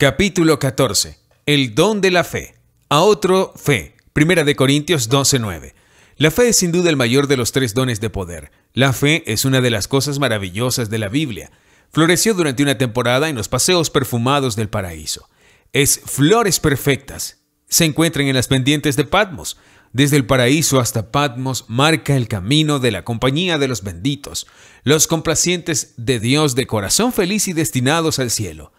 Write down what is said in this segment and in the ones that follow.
Capítulo 14. El don de la fe. A otro fe. Primera de Corintios 12:9. La fe es sin duda el mayor de los tres dones de poder. La fe es una de las cosas maravillosas de la Biblia. Floreció durante una temporada en los paseos perfumados del paraíso. Es flores perfectas. Se encuentran en las pendientes de Patmos. Desde el paraíso hasta Patmos marca el camino de la compañía de los benditos, los complacientes de Dios de corazón feliz y destinados al cielo.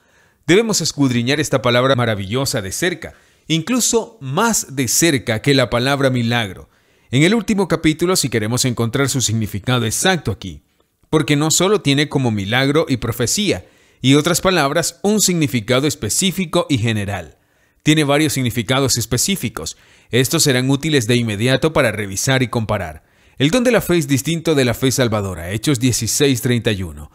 Debemos escudriñar esta palabra maravillosa de cerca, incluso más de cerca que la palabra milagro. En el último capítulo si queremos encontrar su significado exacto aquí, porque no solo tiene como milagro y profecía, y otras palabras, un significado específico y general. Tiene varios significados específicos. Estos serán útiles de inmediato para revisar y comparar. El don de la fe es distinto de la fe salvadora. Hechos 16:31.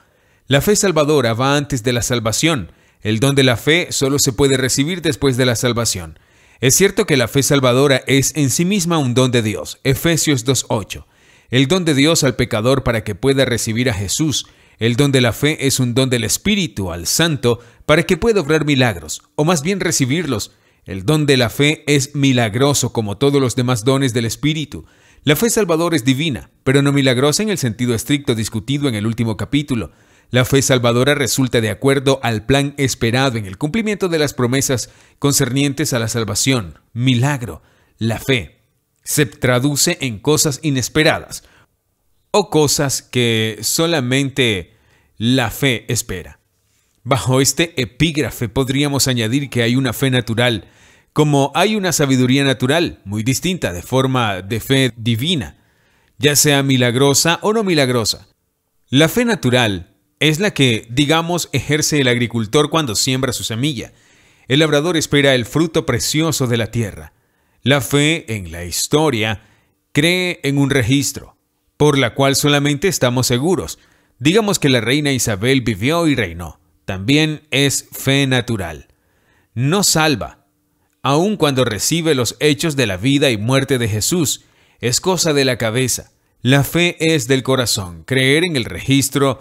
La fe salvadora va antes de la salvación el don de la fe solo se puede recibir después de la salvación. Es cierto que la fe salvadora es en sí misma un don de Dios. Efesios 2.8. El don de Dios al pecador para que pueda recibir a Jesús. El don de la fe es un don del Espíritu al Santo para que pueda obrar milagros, o más bien recibirlos. El don de la fe es milagroso como todos los demás dones del Espíritu. La fe salvadora es divina, pero no milagrosa en el sentido estricto discutido en el último capítulo. La fe salvadora resulta de acuerdo al plan esperado en el cumplimiento de las promesas concernientes a la salvación, milagro, la fe. Se traduce en cosas inesperadas o cosas que solamente la fe espera. Bajo este epígrafe podríamos añadir que hay una fe natural, como hay una sabiduría natural, muy distinta, de forma de fe divina, ya sea milagrosa o no milagrosa. La fe natural es la que, digamos, ejerce el agricultor cuando siembra su semilla. El labrador espera el fruto precioso de la tierra. La fe en la historia cree en un registro, por la cual solamente estamos seguros. Digamos que la reina Isabel vivió y reinó. También es fe natural. No salva, aun cuando recibe los hechos de la vida y muerte de Jesús. Es cosa de la cabeza. La fe es del corazón, creer en el registro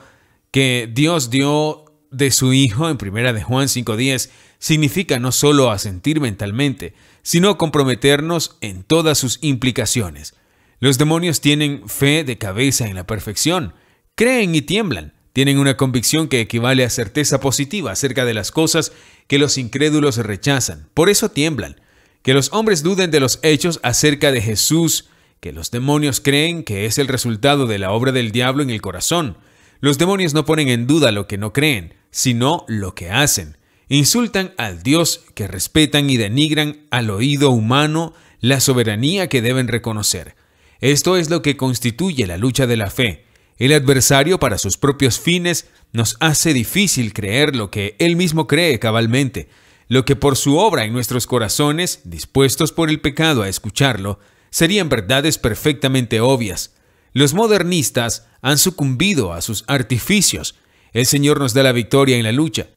que Dios dio de su Hijo en primera de Juan 5.10 significa no solo asentir mentalmente, sino comprometernos en todas sus implicaciones. Los demonios tienen fe de cabeza en la perfección, creen y tiemblan, tienen una convicción que equivale a certeza positiva acerca de las cosas que los incrédulos rechazan, por eso tiemblan. Que los hombres duden de los hechos acerca de Jesús, que los demonios creen que es el resultado de la obra del diablo en el corazón, los demonios no ponen en duda lo que no creen, sino lo que hacen. Insultan al Dios que respetan y denigran al oído humano la soberanía que deben reconocer. Esto es lo que constituye la lucha de la fe. El adversario para sus propios fines nos hace difícil creer lo que él mismo cree cabalmente, lo que por su obra en nuestros corazones, dispuestos por el pecado a escucharlo, serían verdades perfectamente obvias, los modernistas han sucumbido a sus artificios. El Señor nos da la victoria en la lucha.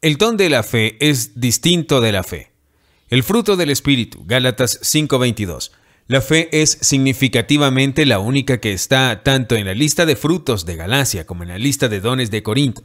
El don de la fe es distinto de la fe. El fruto del Espíritu, Gálatas 5:22. La fe es significativamente la única que está tanto en la lista de frutos de Galacia como en la lista de dones de Corinto.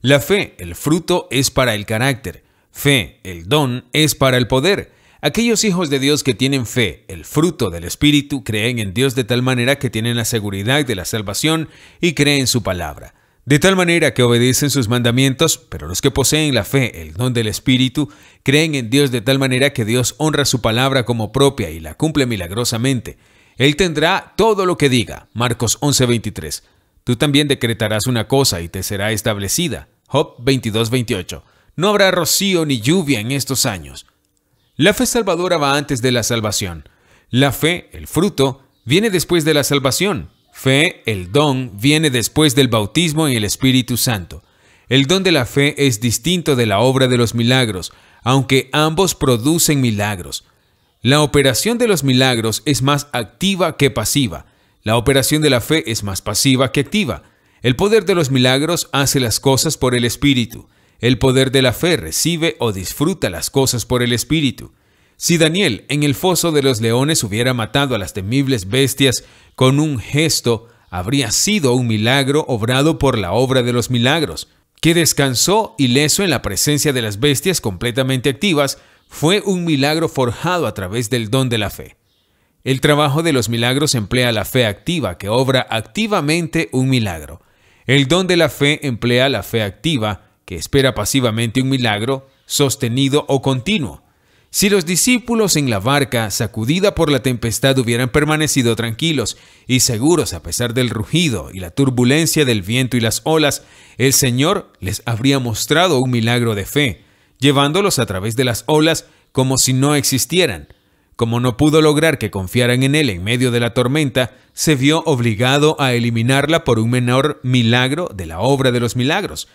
La fe, el fruto, es para el carácter. Fe, el don, es para el poder. Aquellos hijos de Dios que tienen fe, el fruto del Espíritu, creen en Dios de tal manera que tienen la seguridad de la salvación y creen su palabra. De tal manera que obedecen sus mandamientos, pero los que poseen la fe, el don del Espíritu, creen en Dios de tal manera que Dios honra su palabra como propia y la cumple milagrosamente. Él tendrá todo lo que diga. Marcos 11:23. Tú también decretarás una cosa y te será establecida. Job 22:28. No habrá rocío ni lluvia en estos años. La fe salvadora va antes de la salvación. La fe, el fruto, viene después de la salvación. Fe, el don, viene después del bautismo en el Espíritu Santo. El don de la fe es distinto de la obra de los milagros, aunque ambos producen milagros. La operación de los milagros es más activa que pasiva. La operación de la fe es más pasiva que activa. El poder de los milagros hace las cosas por el Espíritu. El poder de la fe recibe o disfruta las cosas por el Espíritu. Si Daniel en el foso de los leones hubiera matado a las temibles bestias con un gesto, habría sido un milagro obrado por la obra de los milagros, que descansó ileso en la presencia de las bestias completamente activas, fue un milagro forjado a través del don de la fe. El trabajo de los milagros emplea la fe activa, que obra activamente un milagro. El don de la fe emplea la fe activa, que espera pasivamente un milagro sostenido o continuo. Si los discípulos en la barca, sacudida por la tempestad, hubieran permanecido tranquilos y seguros a pesar del rugido y la turbulencia del viento y las olas, el Señor les habría mostrado un milagro de fe, llevándolos a través de las olas como si no existieran. Como no pudo lograr que confiaran en Él en medio de la tormenta, se vio obligado a eliminarla por un menor milagro de la obra de los milagros,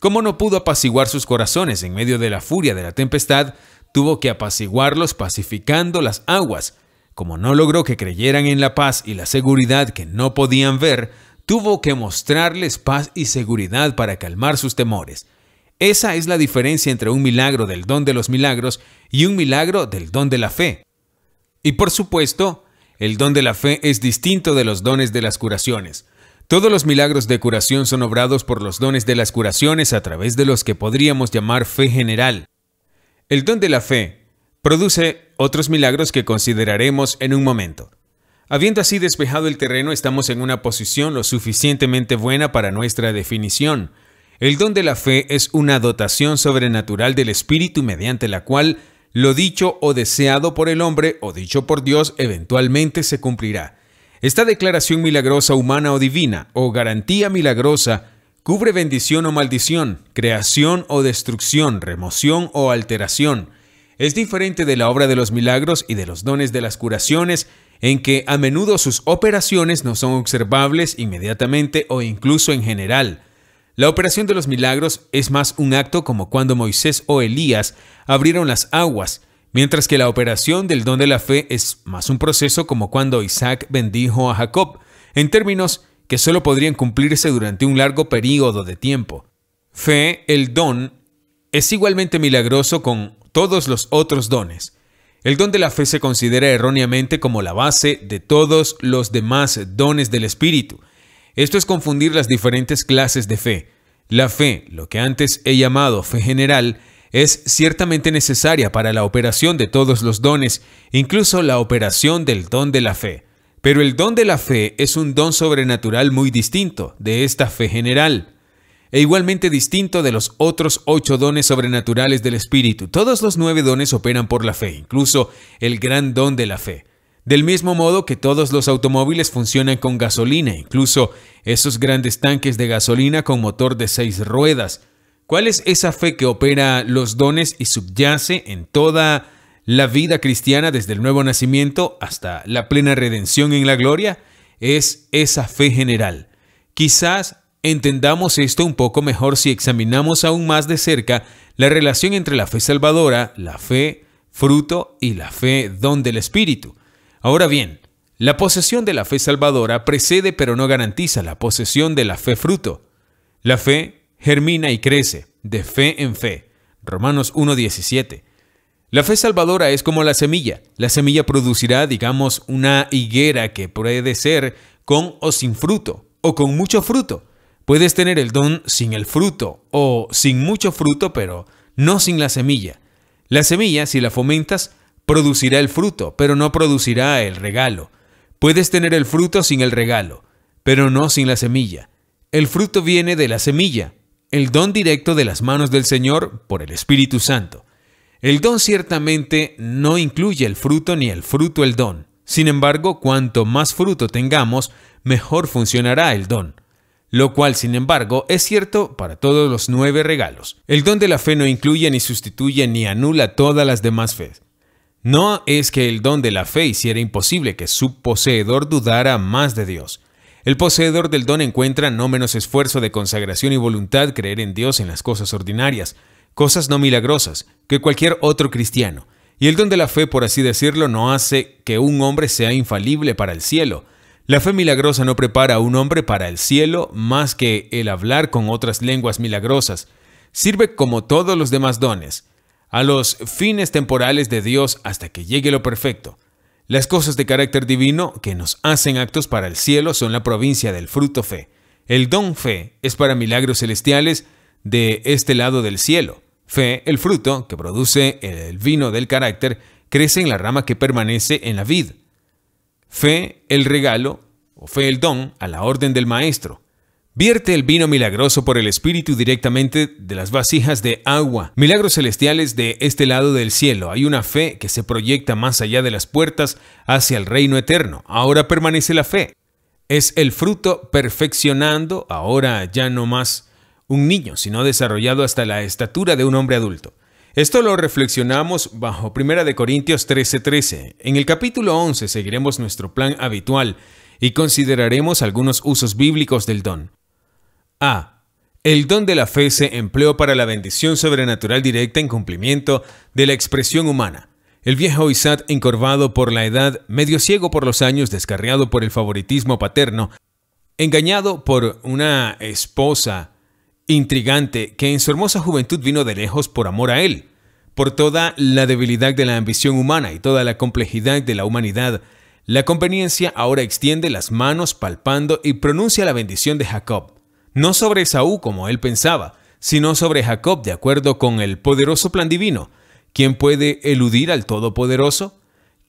como no pudo apaciguar sus corazones en medio de la furia de la tempestad, tuvo que apaciguarlos pacificando las aguas. Como no logró que creyeran en la paz y la seguridad que no podían ver, tuvo que mostrarles paz y seguridad para calmar sus temores. Esa es la diferencia entre un milagro del don de los milagros y un milagro del don de la fe. Y por supuesto, el don de la fe es distinto de los dones de las curaciones. Todos los milagros de curación son obrados por los dones de las curaciones a través de los que podríamos llamar fe general. El don de la fe produce otros milagros que consideraremos en un momento. Habiendo así despejado el terreno, estamos en una posición lo suficientemente buena para nuestra definición. El don de la fe es una dotación sobrenatural del Espíritu mediante la cual lo dicho o deseado por el hombre o dicho por Dios eventualmente se cumplirá. Esta declaración milagrosa humana o divina, o garantía milagrosa, cubre bendición o maldición, creación o destrucción, remoción o alteración. Es diferente de la obra de los milagros y de los dones de las curaciones, en que a menudo sus operaciones no son observables inmediatamente o incluso en general. La operación de los milagros es más un acto como cuando Moisés o Elías abrieron las aguas, Mientras que la operación del don de la fe es más un proceso como cuando Isaac bendijo a Jacob, en términos que solo podrían cumplirse durante un largo período de tiempo. Fe, el don, es igualmente milagroso con todos los otros dones. El don de la fe se considera erróneamente como la base de todos los demás dones del Espíritu. Esto es confundir las diferentes clases de fe. La fe, lo que antes he llamado fe general, es ciertamente necesaria para la operación de todos los dones, incluso la operación del don de la fe. Pero el don de la fe es un don sobrenatural muy distinto de esta fe general, e igualmente distinto de los otros ocho dones sobrenaturales del Espíritu. Todos los nueve dones operan por la fe, incluso el gran don de la fe. Del mismo modo que todos los automóviles funcionan con gasolina, incluso esos grandes tanques de gasolina con motor de seis ruedas, ¿Cuál es esa fe que opera los dones y subyace en toda la vida cristiana desde el nuevo nacimiento hasta la plena redención en la gloria? Es esa fe general. Quizás entendamos esto un poco mejor si examinamos aún más de cerca la relación entre la fe salvadora, la fe fruto y la fe don del Espíritu. Ahora bien, la posesión de la fe salvadora precede pero no garantiza la posesión de la fe fruto. La fe germina y crece, de fe en fe. Romanos 1.17. La fe salvadora es como la semilla. La semilla producirá, digamos, una higuera que puede ser con o sin fruto, o con mucho fruto. Puedes tener el don sin el fruto, o sin mucho fruto, pero no sin la semilla. La semilla, si la fomentas, producirá el fruto, pero no producirá el regalo. Puedes tener el fruto sin el regalo, pero no sin la semilla. El fruto viene de la semilla, el don directo de las manos del Señor por el Espíritu Santo. El don ciertamente no incluye el fruto ni el fruto el don. Sin embargo, cuanto más fruto tengamos, mejor funcionará el don. Lo cual, sin embargo, es cierto para todos los nueve regalos. El don de la fe no incluye ni sustituye ni anula todas las demás fe. No es que el don de la fe hiciera imposible que su poseedor dudara más de Dios. El poseedor del don encuentra no menos esfuerzo de consagración y voluntad creer en Dios en las cosas ordinarias, cosas no milagrosas, que cualquier otro cristiano. Y el don de la fe, por así decirlo, no hace que un hombre sea infalible para el cielo. La fe milagrosa no prepara a un hombre para el cielo más que el hablar con otras lenguas milagrosas. Sirve como todos los demás dones, a los fines temporales de Dios hasta que llegue lo perfecto. Las cosas de carácter divino que nos hacen actos para el cielo son la provincia del fruto fe. El don fe es para milagros celestiales de este lado del cielo. Fe, el fruto que produce el vino del carácter, crece en la rama que permanece en la vid. Fe, el regalo, o fe, el don, a la orden del Maestro. Vierte el vino milagroso por el Espíritu directamente de las vasijas de agua. Milagros celestiales de este lado del cielo. Hay una fe que se proyecta más allá de las puertas hacia el reino eterno. Ahora permanece la fe. Es el fruto perfeccionando, ahora ya no más un niño, sino desarrollado hasta la estatura de un hombre adulto. Esto lo reflexionamos bajo 1 Corintios 13:13. En el capítulo 11 seguiremos nuestro plan habitual y consideraremos algunos usos bíblicos del don. A. El don de la fe se empleó para la bendición sobrenatural directa en cumplimiento de la expresión humana. El viejo Isaac, encorvado por la edad, medio ciego por los años, descarriado por el favoritismo paterno, engañado por una esposa intrigante que en su hermosa juventud vino de lejos por amor a él, por toda la debilidad de la ambición humana y toda la complejidad de la humanidad, la conveniencia ahora extiende las manos palpando y pronuncia la bendición de Jacob no sobre Esaú como él pensaba, sino sobre Jacob de acuerdo con el poderoso plan divino. ¿Quién puede eludir al Todopoderoso?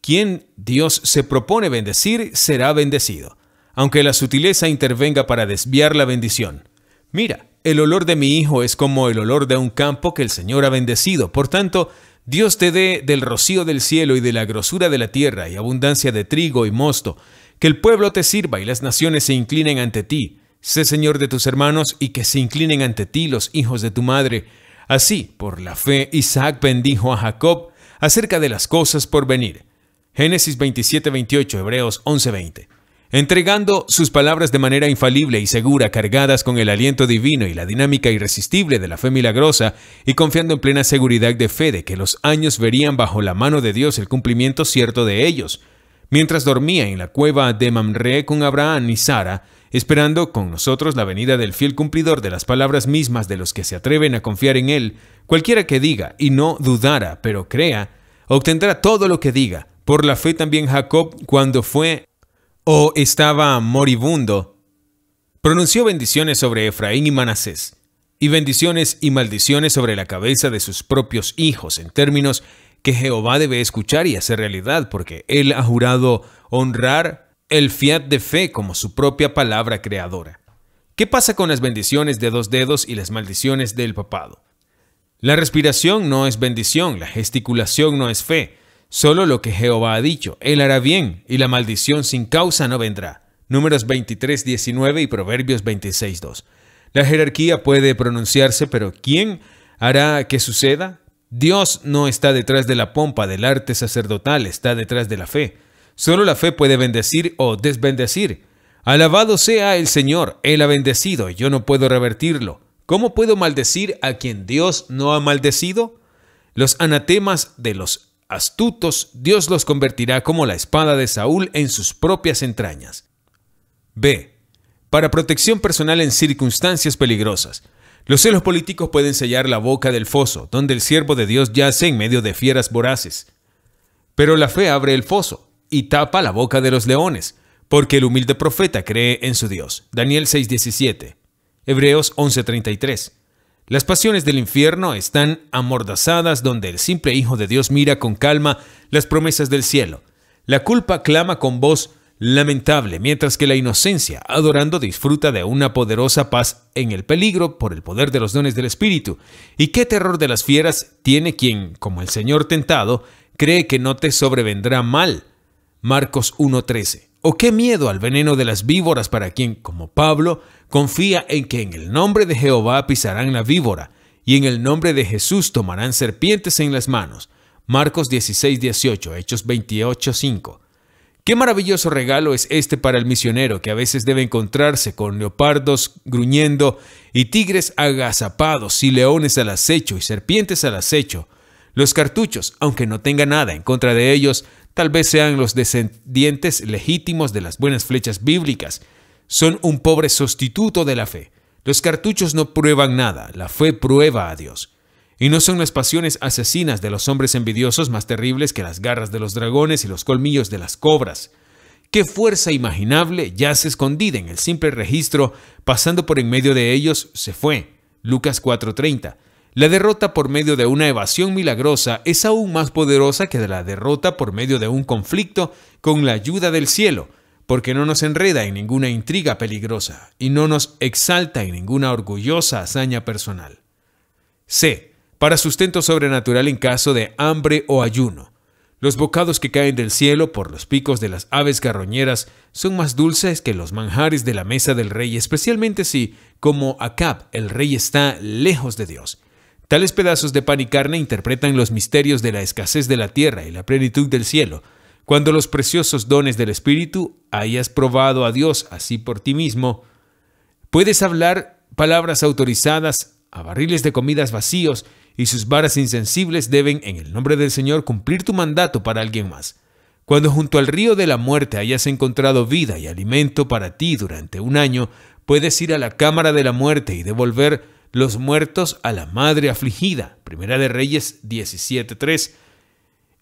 Quien Dios se propone bendecir será bendecido, aunque la sutileza intervenga para desviar la bendición. Mira, el olor de mi hijo es como el olor de un campo que el Señor ha bendecido, por tanto, Dios te dé del rocío del cielo y de la grosura de la tierra y abundancia de trigo y mosto, que el pueblo te sirva y las naciones se inclinen ante ti. Sé Señor de tus hermanos y que se inclinen ante ti los hijos de tu madre. Así, por la fe, Isaac bendijo a Jacob acerca de las cosas por venir. Génesis 27, 28, Hebreos 11, 20. Entregando sus palabras de manera infalible y segura, cargadas con el aliento divino y la dinámica irresistible de la fe milagrosa, y confiando en plena seguridad de fe de que los años verían bajo la mano de Dios el cumplimiento cierto de ellos. Mientras dormía en la cueva de Mamre con Abraham y Sara, esperando con nosotros la venida del fiel cumplidor de las palabras mismas de los que se atreven a confiar en Él, cualquiera que diga y no dudara, pero crea, obtendrá todo lo que diga. Por la fe también Jacob, cuando fue o estaba moribundo, pronunció bendiciones sobre Efraín y Manasés, y bendiciones y maldiciones sobre la cabeza de sus propios hijos, en términos que Jehová debe escuchar y hacer realidad, porque Él ha jurado honrar el fiat de fe como su propia palabra creadora. ¿Qué pasa con las bendiciones de dos dedos y las maldiciones del papado? La respiración no es bendición, la gesticulación no es fe, solo lo que Jehová ha dicho, él hará bien y la maldición sin causa no vendrá. Números 23, 19 y Proverbios 26, 2. La jerarquía puede pronunciarse, pero ¿quién hará que suceda? Dios no está detrás de la pompa del arte sacerdotal, está detrás de la fe. Solo la fe puede bendecir o desbendecir. Alabado sea el Señor, Él ha bendecido, yo no puedo revertirlo. ¿Cómo puedo maldecir a quien Dios no ha maldecido? Los anatemas de los astutos Dios los convertirá como la espada de Saúl en sus propias entrañas. B. Para protección personal en circunstancias peligrosas. Los celos políticos pueden sellar la boca del foso, donde el siervo de Dios yace en medio de fieras voraces. Pero la fe abre el foso y tapa la boca de los leones, porque el humilde profeta cree en su Dios. Daniel 6:17, Hebreos 11:33. Las pasiones del infierno están amordazadas donde el simple Hijo de Dios mira con calma las promesas del cielo. La culpa clama con voz lamentable, mientras que la inocencia, adorando, disfruta de una poderosa paz en el peligro por el poder de los dones del Espíritu. ¿Y qué terror de las fieras tiene quien, como el Señor tentado, cree que no te sobrevendrá mal? Marcos 1.13. ¿O qué miedo al veneno de las víboras para quien, como Pablo, confía en que en el nombre de Jehová pisarán la víbora y en el nombre de Jesús tomarán serpientes en las manos? Marcos 16.18, Hechos 28.5. Qué maravilloso regalo es este para el misionero que a veces debe encontrarse con leopardos gruñendo y tigres agazapados y leones al acecho y serpientes al acecho. Los cartuchos, aunque no tenga nada en contra de ellos, tal vez sean los descendientes legítimos de las buenas flechas bíblicas. Son un pobre sustituto de la fe. Los cartuchos no prueban nada, la fe prueba a Dios. Y no son las pasiones asesinas de los hombres envidiosos más terribles que las garras de los dragones y los colmillos de las cobras. ¿Qué fuerza imaginable yace escondida en el simple registro, pasando por en medio de ellos, se fue? Lucas 4:30. La derrota por medio de una evasión milagrosa es aún más poderosa que la derrota por medio de un conflicto con la ayuda del cielo, porque no nos enreda en ninguna intriga peligrosa y no nos exalta en ninguna orgullosa hazaña personal. C. Para sustento sobrenatural en caso de hambre o ayuno. Los bocados que caen del cielo por los picos de las aves carroñeras son más dulces que los manjares de la mesa del rey, especialmente si, como Acab, el rey está lejos de Dios Tales pedazos de pan y carne interpretan los misterios de la escasez de la tierra y la plenitud del cielo. Cuando los preciosos dones del Espíritu hayas probado a Dios así por ti mismo, puedes hablar palabras autorizadas a barriles de comidas vacíos y sus varas insensibles deben, en el nombre del Señor, cumplir tu mandato para alguien más. Cuando junto al río de la muerte hayas encontrado vida y alimento para ti durante un año, puedes ir a la cámara de la muerte y devolver los muertos a la madre afligida. Primera de Reyes 17.3.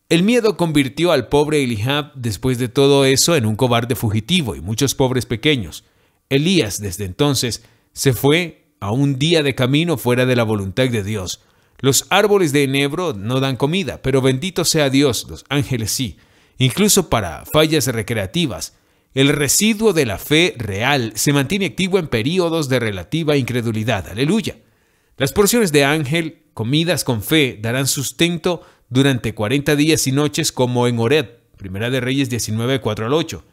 El miedo convirtió al pobre Elihab después de todo eso en un cobarde fugitivo y muchos pobres pequeños. Elías desde entonces se fue a un día de camino fuera de la voluntad de Dios. Los árboles de enebro no dan comida, pero bendito sea Dios, los ángeles sí, incluso para fallas recreativas. El residuo de la fe real se mantiene activo en periodos de relativa incredulidad. Aleluya. Las porciones de ángel, comidas con fe, darán sustento durante 40 días y noches como en Ored, Primera de Reyes 19, 4 al 8.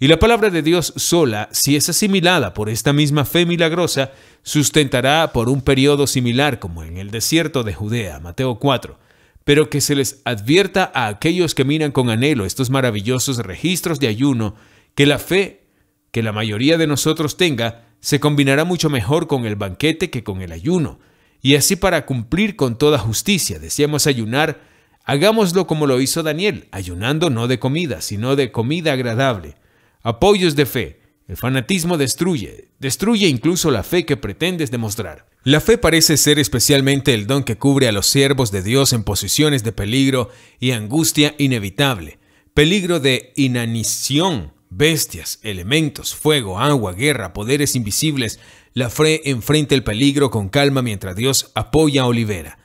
Y la palabra de Dios sola, si es asimilada por esta misma fe milagrosa, sustentará por un periodo similar como en el desierto de Judea, Mateo 4, pero que se les advierta a aquellos que miran con anhelo estos maravillosos registros de ayuno, que la fe que la mayoría de nosotros tenga se combinará mucho mejor con el banquete que con el ayuno. Y así para cumplir con toda justicia, decíamos ayunar, hagámoslo como lo hizo Daniel, ayunando no de comida, sino de comida agradable. Apoyos de fe. El fanatismo destruye, destruye incluso la fe que pretendes demostrar. La fe parece ser especialmente el don que cubre a los siervos de Dios en posiciones de peligro y angustia inevitable, peligro de inanición, Bestias, elementos, fuego, agua, guerra, poderes invisibles, la fe enfrenta el peligro con calma mientras Dios apoya a Olivera.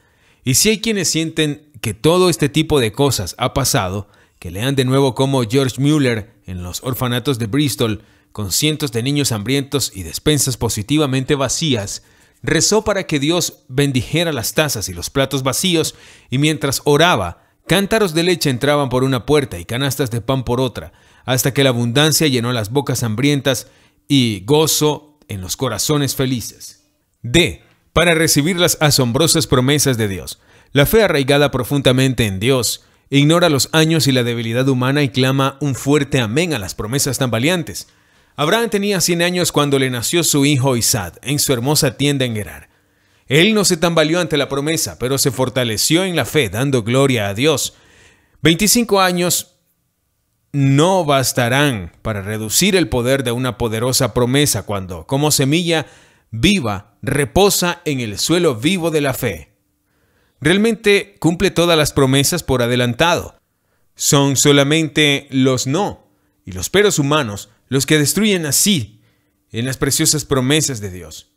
Y si hay quienes sienten que todo este tipo de cosas ha pasado, que lean de nuevo cómo George Mueller, en los orfanatos de Bristol, con cientos de niños hambrientos y despensas positivamente vacías, rezó para que Dios bendijera las tazas y los platos vacíos, y mientras oraba, cántaros de leche entraban por una puerta y canastas de pan por otra, hasta que la abundancia llenó las bocas hambrientas y gozo en los corazones felices. D. Para recibir las asombrosas promesas de Dios. La fe arraigada profundamente en Dios ignora los años y la debilidad humana y clama un fuerte amén a las promesas tan valientes. Abraham tenía 100 años cuando le nació su hijo Isaac en su hermosa tienda en Gerar. Él no se tambaleó ante la promesa, pero se fortaleció en la fe, dando gloria a Dios. 25 años no bastarán para reducir el poder de una poderosa promesa cuando, como semilla viva, reposa en el suelo vivo de la fe. Realmente cumple todas las promesas por adelantado. Son solamente los no y los peros humanos los que destruyen así en las preciosas promesas de Dios.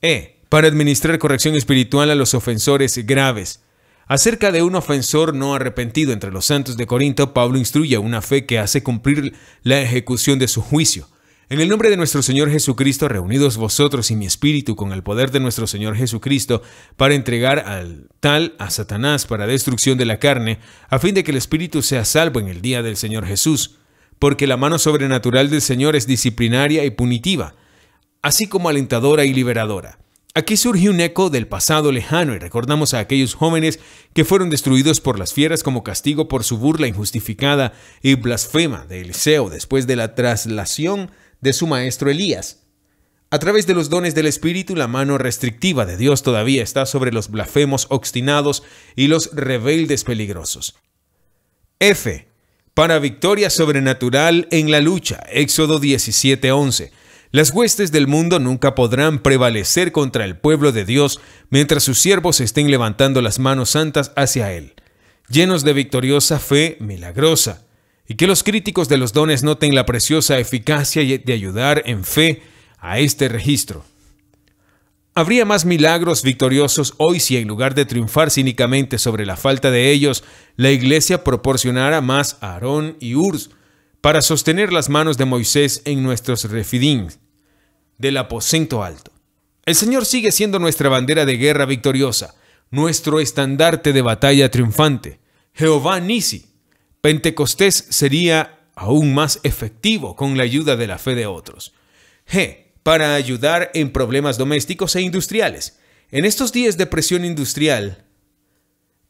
E. Para administrar corrección espiritual a los ofensores graves, Acerca de un ofensor no arrepentido entre los santos de Corinto, Pablo instruye una fe que hace cumplir la ejecución de su juicio. En el nombre de nuestro Señor Jesucristo, reunidos vosotros y mi espíritu con el poder de nuestro Señor Jesucristo, para entregar al tal a Satanás para destrucción de la carne, a fin de que el espíritu sea salvo en el día del Señor Jesús, porque la mano sobrenatural del Señor es disciplinaria y punitiva, así como alentadora y liberadora. Aquí surge un eco del pasado lejano y recordamos a aquellos jóvenes que fueron destruidos por las fieras como castigo por su burla injustificada y blasfema de Eliseo después de la traslación de su maestro Elías. A través de los dones del Espíritu, la mano restrictiva de Dios todavía está sobre los blasfemos obstinados y los rebeldes peligrosos. F. Para victoria sobrenatural en la lucha, Éxodo 17:11. Las huestes del mundo nunca podrán prevalecer contra el pueblo de Dios mientras sus siervos estén levantando las manos santas hacia Él, llenos de victoriosa fe milagrosa, y que los críticos de los dones noten la preciosa eficacia de ayudar en fe a este registro. Habría más milagros victoriosos hoy si en lugar de triunfar cínicamente sobre la falta de ellos, la Iglesia proporcionara más a Aarón y Urs, para sostener las manos de Moisés en nuestros refidins del aposento alto. El Señor sigue siendo nuestra bandera de guerra victoriosa, nuestro estandarte de batalla triunfante. Jehová Nisi. Pentecostés sería aún más efectivo con la ayuda de la fe de otros. G. Para ayudar en problemas domésticos e industriales. En estos días de presión industrial,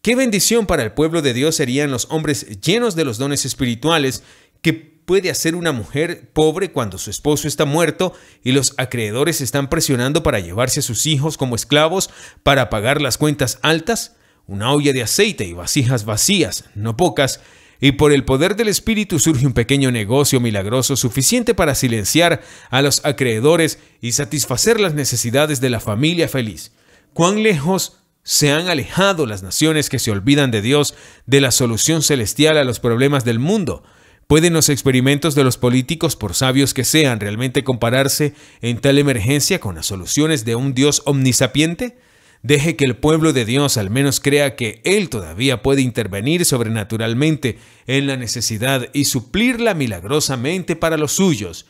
qué bendición para el pueblo de Dios serían los hombres llenos de los dones espirituales Qué puede hacer una mujer pobre cuando su esposo está muerto y los acreedores están presionando para llevarse a sus hijos como esclavos para pagar las cuentas altas? Una olla de aceite y vasijas vacías, no pocas, y por el poder del Espíritu surge un pequeño negocio milagroso suficiente para silenciar a los acreedores y satisfacer las necesidades de la familia feliz. ¿Cuán lejos se han alejado las naciones que se olvidan de Dios de la solución celestial a los problemas del mundo? ¿Pueden los experimentos de los políticos, por sabios que sean, realmente compararse en tal emergencia con las soluciones de un Dios omnisapiente? Deje que el pueblo de Dios al menos crea que Él todavía puede intervenir sobrenaturalmente en la necesidad y suplirla milagrosamente para los suyos.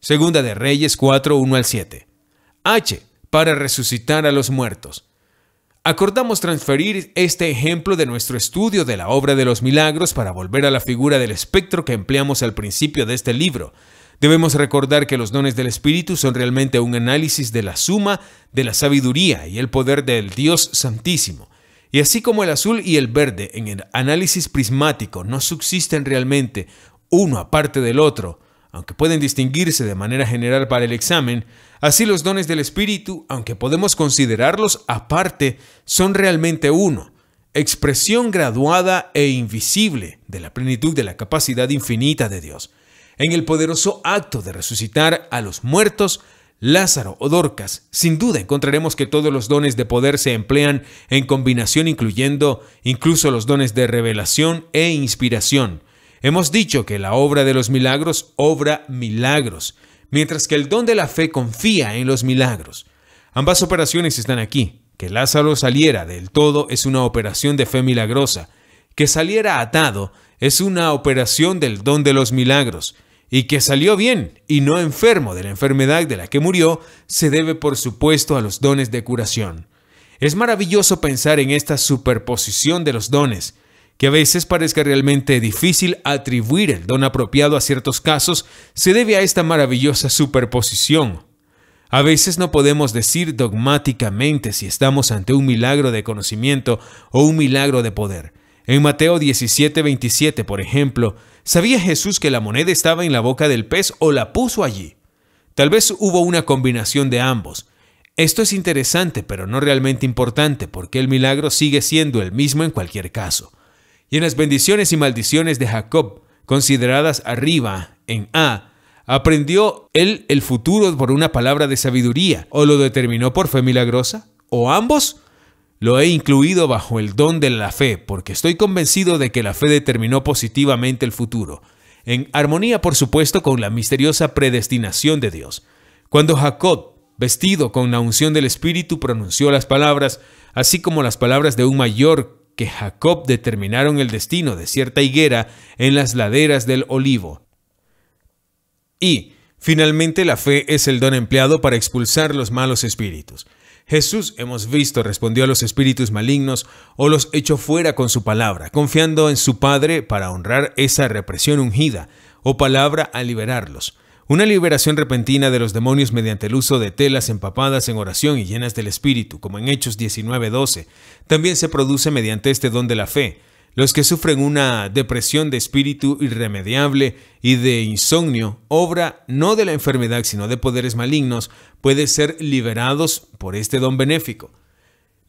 Segunda de Reyes 4, 1 al 7. H. Para resucitar a los muertos. Acordamos transferir este ejemplo de nuestro estudio de la obra de los milagros para volver a la figura del espectro que empleamos al principio de este libro. Debemos recordar que los dones del Espíritu son realmente un análisis de la suma de la sabiduría y el poder del Dios Santísimo. Y así como el azul y el verde en el análisis prismático no subsisten realmente uno aparte del otro, aunque pueden distinguirse de manera general para el examen, así los dones del Espíritu, aunque podemos considerarlos aparte, son realmente uno, expresión graduada e invisible de la plenitud de la capacidad infinita de Dios. En el poderoso acto de resucitar a los muertos, Lázaro o Dorcas, sin duda encontraremos que todos los dones de poder se emplean en combinación incluyendo incluso los dones de revelación e inspiración Hemos dicho que la obra de los milagros obra milagros, mientras que el don de la fe confía en los milagros. Ambas operaciones están aquí. Que Lázaro saliera del todo es una operación de fe milagrosa. Que saliera atado es una operación del don de los milagros. Y que salió bien y no enfermo de la enfermedad de la que murió se debe por supuesto a los dones de curación. Es maravilloso pensar en esta superposición de los dones que a veces parezca realmente difícil atribuir el don apropiado a ciertos casos, se debe a esta maravillosa superposición. A veces no podemos decir dogmáticamente si estamos ante un milagro de conocimiento o un milagro de poder. En Mateo 17.27, por ejemplo, ¿sabía Jesús que la moneda estaba en la boca del pez o la puso allí? Tal vez hubo una combinación de ambos. Esto es interesante, pero no realmente importante, porque el milagro sigue siendo el mismo en cualquier caso y en las bendiciones y maldiciones de Jacob, consideradas arriba en A, ¿Aprendió él el futuro por una palabra de sabiduría o lo determinó por fe milagrosa? ¿O ambos? Lo he incluido bajo el don de la fe porque estoy convencido de que la fe determinó positivamente el futuro, en armonía por supuesto con la misteriosa predestinación de Dios. Cuando Jacob, vestido con la unción del Espíritu, pronunció las palabras, así como las palabras de un mayor que Jacob determinaron el destino de cierta higuera en las laderas del olivo. Y, finalmente, la fe es el don empleado para expulsar los malos espíritus. Jesús, hemos visto, respondió a los espíritus malignos o los echó fuera con su palabra, confiando en su Padre para honrar esa represión ungida o palabra a liberarlos. Una liberación repentina de los demonios mediante el uso de telas empapadas en oración y llenas del Espíritu, como en Hechos 19:12, también se produce mediante este don de la fe. Los que sufren una depresión de espíritu irremediable y de insomnio, obra no de la enfermedad sino de poderes malignos, pueden ser liberados por este don benéfico.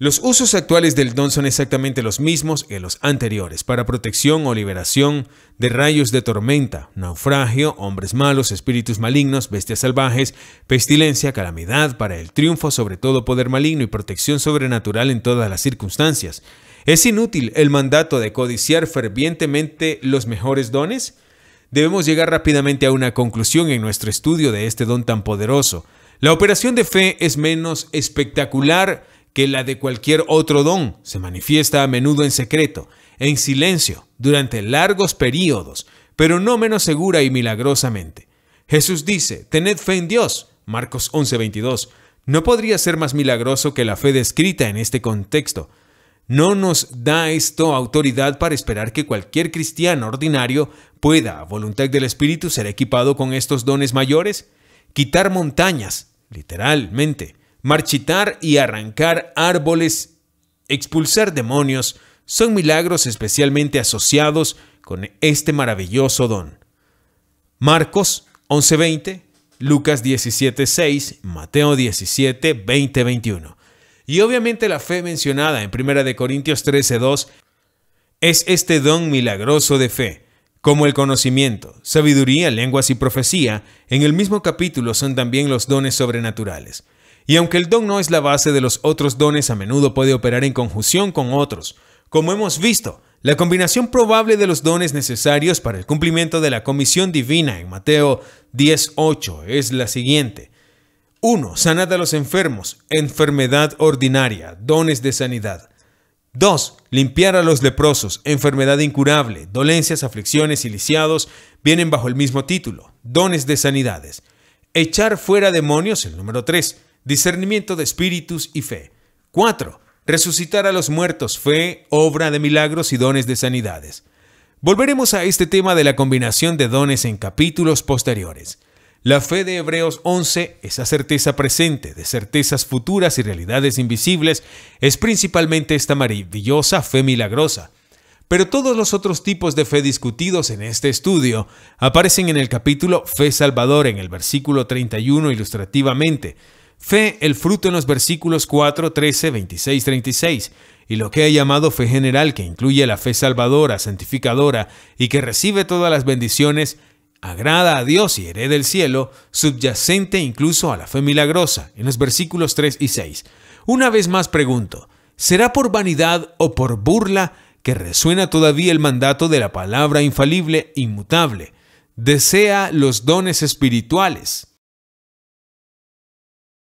Los usos actuales del don son exactamente los mismos que los anteriores, para protección o liberación de rayos de tormenta, naufragio, hombres malos, espíritus malignos, bestias salvajes, pestilencia, calamidad, para el triunfo sobre todo poder maligno y protección sobrenatural en todas las circunstancias. ¿Es inútil el mandato de codiciar fervientemente los mejores dones? Debemos llegar rápidamente a una conclusión en nuestro estudio de este don tan poderoso. La operación de fe es menos espectacular que la de cualquier otro don, se manifiesta a menudo en secreto, en silencio, durante largos períodos, pero no menos segura y milagrosamente. Jesús dice, tened fe en Dios, Marcos 11:22. No podría ser más milagroso que la fe descrita en este contexto. No nos da esto autoridad para esperar que cualquier cristiano ordinario pueda, a voluntad del Espíritu, ser equipado con estos dones mayores. Quitar montañas, literalmente, marchitar y arrancar árboles, expulsar demonios, son milagros especialmente asociados con este maravilloso don. Marcos 11:20, Lucas 17:6, Mateo 17, 21. Y obviamente la fe mencionada en 1 Corintios 13:2 es este don milagroso de fe, como el conocimiento, sabiduría, lenguas y profecía, en el mismo capítulo son también los dones sobrenaturales. Y aunque el don no es la base de los otros dones, a menudo puede operar en conjunción con otros. Como hemos visto, la combinación probable de los dones necesarios para el cumplimiento de la comisión divina en Mateo 10.8 es la siguiente. 1. Sanar a los enfermos, enfermedad ordinaria, dones de sanidad. 2. Limpiar a los leprosos, enfermedad incurable, dolencias, aflicciones y lisiados, vienen bajo el mismo título, dones de sanidades. Echar fuera demonios, el número 3 discernimiento de espíritus y fe. 4. Resucitar a los muertos, fe, obra de milagros y dones de sanidades. Volveremos a este tema de la combinación de dones en capítulos posteriores. La fe de Hebreos 11, esa certeza presente de certezas futuras y realidades invisibles, es principalmente esta maravillosa fe milagrosa. Pero todos los otros tipos de fe discutidos en este estudio aparecen en el capítulo Fe Salvador en el versículo 31 ilustrativamente, Fe, el fruto en los versículos 4, 13, 26, 36, y lo que he llamado fe general, que incluye la fe salvadora, santificadora, y que recibe todas las bendiciones, agrada a Dios y herede el cielo, subyacente incluso a la fe milagrosa, en los versículos 3 y 6. Una vez más pregunto, ¿será por vanidad o por burla que resuena todavía el mandato de la palabra infalible, inmutable? Desea los dones espirituales,